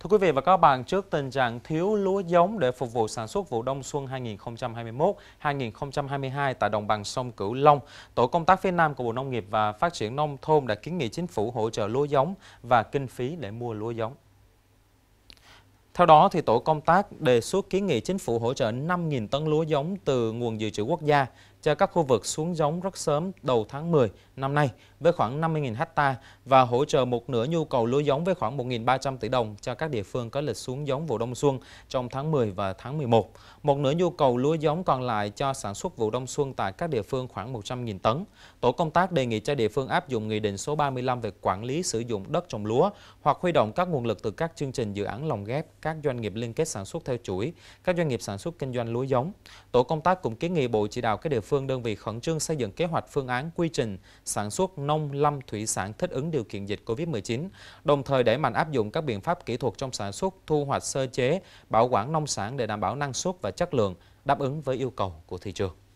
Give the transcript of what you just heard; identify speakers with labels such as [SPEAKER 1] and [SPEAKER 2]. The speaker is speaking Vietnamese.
[SPEAKER 1] Thưa quý vị và các bạn, trước tình trạng thiếu lúa giống để phục vụ sản xuất vụ đông xuân 2021-2022 tại đồng bằng sông Cửu Long, Tổ công tác phía Nam của Bộ Nông nghiệp và Phát triển Nông thôn đã kiến nghị chính phủ hỗ trợ lúa giống và kinh phí để mua lúa giống. Theo đó, thì tổ công tác đề xuất kiến nghị chính phủ hỗ trợ 5.000 tấn lúa giống từ nguồn dự trữ quốc gia cho các khu vực xuống giống rất sớm đầu tháng 10 năm nay với khoảng 50.000 ha và hỗ trợ một nửa nhu cầu lúa giống với khoảng 1.300 tỷ đồng cho các địa phương có lịch xuống giống vụ đông xuân trong tháng 10 và tháng 11. Một nửa nhu cầu lúa giống còn lại cho sản xuất vụ đông xuân tại các địa phương khoảng 100.000 tấn. Tổ công tác đề nghị cho địa phương áp dụng Nghị định số 35 về quản lý sử dụng đất trồng lúa hoặc huy động các nguồn lực từ các chương trình dự án lồng ghép, các doanh nghiệp liên kết sản xuất theo chuỗi, các doanh nghiệp sản xuất kinh doanh lúa giống. Tổ công tác cũng kiến nghị Bộ chỉ đạo các địa phương phương đơn vị khẩn trương xây dựng kế hoạch phương án quy trình sản xuất nông lâm thủy sản thích ứng điều kiện dịch Covid-19, đồng thời đẩy mạnh áp dụng các biện pháp kỹ thuật trong sản xuất, thu hoạch sơ chế, bảo quản nông sản để đảm bảo năng suất và chất lượng, đáp ứng với yêu cầu của thị trường.